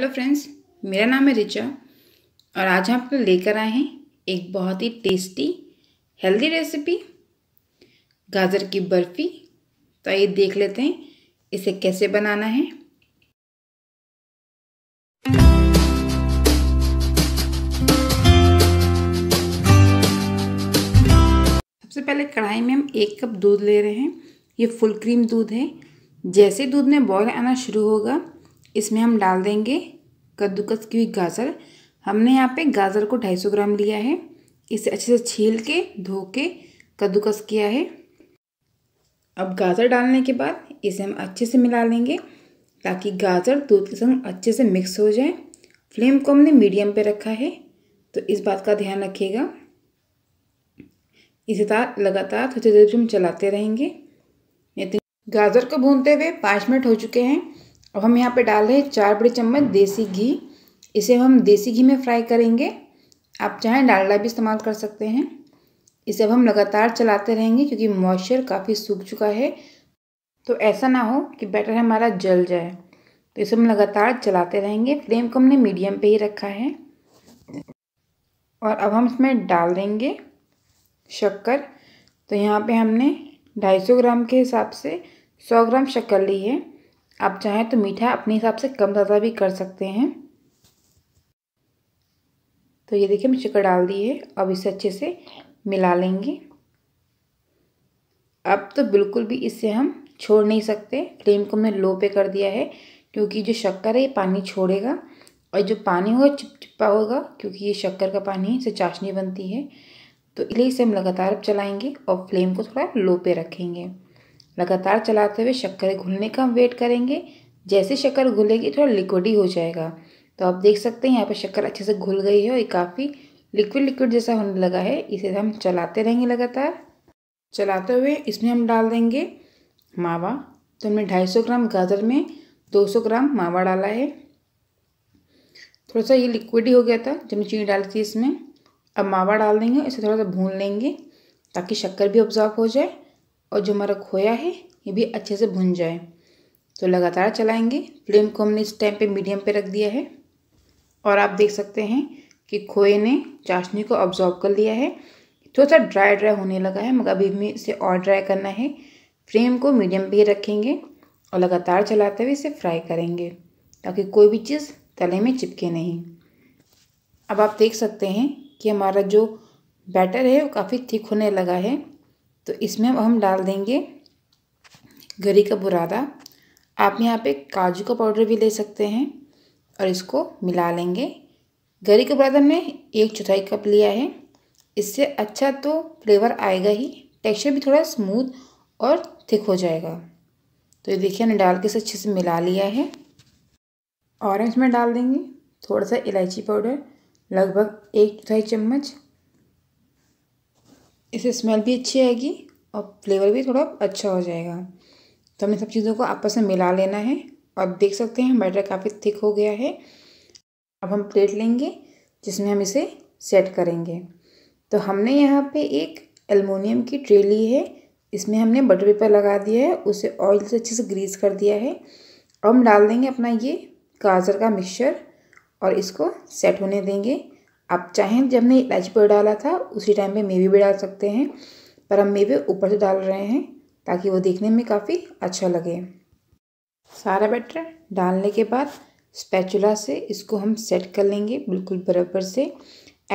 hello friends मेरा नाम है रिचा और आज हम आपको लेकर आए हैं एक बहुत ही टेस्टी हेल्दी रेसिपी गाजर की बर्फ़ी तो ये देख लेते हैं इसे कैसे बनाना है सबसे पहले कढ़ाई में हम एक कप दूध ले रहे हैं ये फुल क्रीम दूध है जैसे दूध में बॉयल आना शुरू होगा इसमें हम डाल देंगे कद्दूकस की हुई गाजर हमने यहाँ पे गाजर को 250 ग्राम लिया है इसे अच्छे से छील के धो के कद्दूकस किया है अब गाजर डालने के बाद इसे हम अच्छे से मिला लेंगे ताकि गाजर दूध के संग अच्छे से मिक्स हो जाए फ्लेम को हमने मीडियम पे रखा है तो इस बात का ध्यान रखिएगा इसे तार लगातार थोड़ी देर हम चलाते रहेंगे गाजर को भूनते हुए पाँच मिनट हो चुके हैं अब हम यहाँ पे डाल रहे हैं चार बड़े चम्मच देसी घी इसे हम देसी घी में फ्राई करेंगे आप चाहें डालडा भी इस्तेमाल कर सकते हैं इसे अब हम लगातार चलाते रहेंगे क्योंकि मॉइस्चर काफ़ी सूख चुका है तो ऐसा ना हो कि बैटर हमारा जल जाए तो इसे हम लगातार चलाते रहेंगे फ्लेम को हमने मीडियम पे ही रखा है और अब हम इसमें डाल देंगे शक्कर तो यहाँ पे हमने 250 ग्राम के हिसाब से 100 ग्राम शक्कर ली है आप चाहें तो मीठा अपने हिसाब से कम ज़्यादा भी कर सकते हैं तो ये देखिए हम शक्कर डाल दिए है अब इसे अच्छे से मिला लेंगे अब तो बिल्कुल भी इसे हम छोड़ नहीं सकते फ्लेम को हमने लो पे कर दिया है क्योंकि जो शक्कर है ये पानी छोड़ेगा और जो पानी होगा चिपचिपा होगा क्योंकि ये शक्कर का पानी है इसे चाशनी बनती है तो इसलिए इसे हम लगातार चलाएंगे और फ्लेम को थोड़ा लो पे रखेंगे लगातार चलाते हुए शक्कर घुलने का हम वेट करेंगे जैसे शक्कर घुलेगी थोड़ा लिक्विड ही हो जाएगा तो आप देख सकते हैं यहाँ पर शक्कर अच्छे से घुल गई है और ये काफ़ी लिक्विड लिक्विड जैसा होने लगा है इसे हम चलाते रहेंगे लगातार चलाते हुए इसमें हम डाल देंगे मावा तो हमने 250 ग्राम गाजर में 200 ग्राम मावा डाला है थोड़ा सा ये लिक्विड ही हो गया था जब चीनी डाली थी इसमें अब मावा डाल देंगे इसे थोड़ा सा भून लेंगे ताकि शक्कर भी ऑब्जॉर्व हो जाए और जो हमारा खोया है ये भी अच्छे से भुन जाए तो लगातार चलाएंगे फ्लेम को हमने इस टाइम पे मीडियम पे रख दिया है और आप देख सकते हैं कि खोए ने चाशनी को ऑब्जॉर्व कर लिया है थोड़ा सा ड्राई ड्राई होने लगा है मगर अभी हमें इसे और ड्राई करना है फ्लेम को मीडियम पे रखेंगे और लगातार चलाते हुए इसे फ्राई करेंगे ताकि कोई भी चीज़ तले में चिपके नहीं अब आप देख सकते हैं कि हमारा जो बैटर है वो काफ़ी थिक होने लगा है तो इसमें अब हम डाल देंगे गरी का बुरादा आप यहाँ पे काजू का पाउडर भी ले सकते हैं और इसको मिला लेंगे गरी का बुरादा हमने एक चौथाई कप लिया है इससे अच्छा तो फ्लेवर आएगा ही टेक्सचर भी थोड़ा स्मूथ और थिक हो जाएगा तो ये देखिए हमने डाल के इसे अच्छे से मिला लिया है और इसमें डाल देंगे थोड़ा सा इलायची पाउडर लगभग एक चौथाई चम्मच इससे स्मेल भी अच्छी आएगी और फ्लेवर भी थोड़ा अच्छा हो जाएगा तो हमें सब चीज़ों को आपस में मिला लेना है और देख सकते हैं बैटर काफ़ी थिक हो गया है अब हम प्लेट लेंगे जिसमें हम इसे सेट करेंगे तो हमने यहाँ पे एक एलमोनियम की ट्रे ली है इसमें हमने बटर पेपर लगा दिया है उसे ऑयल से अच्छे से ग्रीस कर दिया है और हम डाल देंगे अपना ये गाजर का मिक्सचर और इसको सेट होने देंगे आप चाहें जब हमने इलायची पाउडर डाला था उसी टाइम पे मेवे भी डाल सकते हैं पर हम मेवे ऊपर से डाल रहे हैं ताकि वो देखने में काफ़ी अच्छा लगे सारा बैटर डालने के बाद स्पैचुला से इसको हम सेट कर लेंगे बिल्कुल बराबर से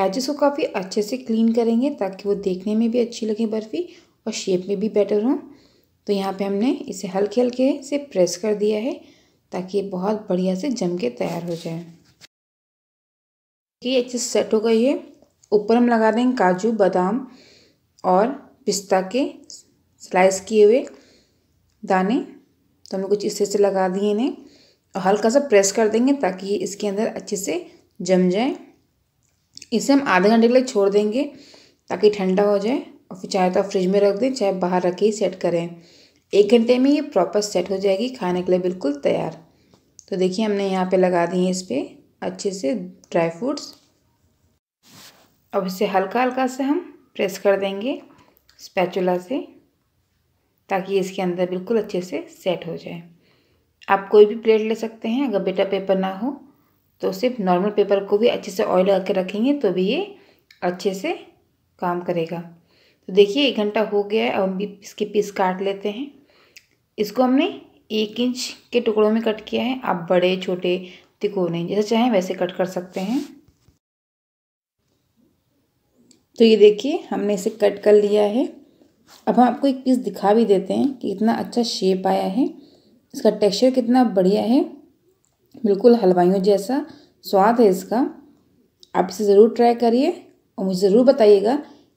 एजेस को काफ़ी अच्छे से क्लीन करेंगे ताकि वो देखने में भी अच्छी लगे बर्फ़ी और शेप में भी बेटर हो तो यहाँ पे हमने इसे हल्के हल्के से प्रेस कर दिया है ताकि ये बहुत बढ़िया से जम के तैयार हो जाए ये अच्छे से सेट हो गई है ऊपर हम लगा देंगे काजू बादाम और पिस्ता के स्लाइस किए हुए दाने तो हमने कुछ इस तरह से लगा दिए इन्हें और हल्का सा प्रेस कर देंगे ताकि ये इसके अंदर अच्छे से जम जाए इसे हम आधे घंटे के लिए छोड़ देंगे ताकि ठंडा हो जाए और फिर चाहे तो आप फ्रिज में रख दें चाहे बाहर रख के ही सेट करें एक घंटे में ये प्रॉपर सेट हो जाएगी खाने के लिए बिल्कुल तैयार तो देखिए हमने यहाँ पे लगा दी है इस पर अच्छे से ड्राई फ्रूट्स अब इसे हल्का हल्का से हम प्रेस कर देंगे स्पैचुला से ताकि इसके अंदर बिल्कुल अच्छे से सेट हो जाए आप कोई भी प्लेट ले सकते हैं अगर बेटा पेपर ना हो तो सिर्फ नॉर्मल पेपर को भी अच्छे से ऑयल लगा के रखेंगे तो भी ये अच्छे से काम करेगा तो देखिए एक घंटा हो गया है अब हम भी इसके पीस काट लेते हैं इसको हमने एक इंच के टुकड़ों में कट किया है आप बड़े छोटे तिकोने जैसे चाहें वैसे कट कर सकते हैं तो ये देखिए हमने इसे कट कर लिया है अब हम आपको एक पीस दिखा भी देते हैं कि कितना अच्छा शेप आया है इसका टेक्सचर कितना बढ़िया है बिल्कुल हलवाइयों जैसा स्वाद है इसका आप इसे ज़रूर ट्राई करिए और मुझे ज़रूर बताइएगा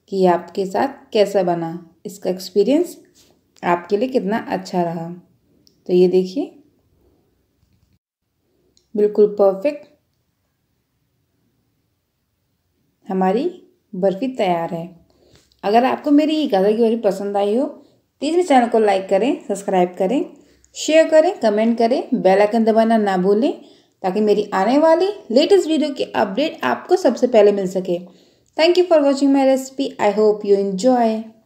कि आपके साथ कैसा बना इसका एक्सपीरियंस आपके लिए कितना अच्छा रहा तो ये देखिए बिल्कुल परफेक्ट हमारी बर्फ़ी तैयार है अगर आपको मेरी गाजर की बर्फ़ी पसंद आई हो तो मेरे चैनल को लाइक करें सब्सक्राइब करें शेयर करें कमेंट करें बेल आइकन दबाना ना भूलें ताकि मेरी आने वाली लेटेस्ट वीडियो की अपडेट आपको सबसे पहले मिल सके thank you for watching my recipe I hope you enjoy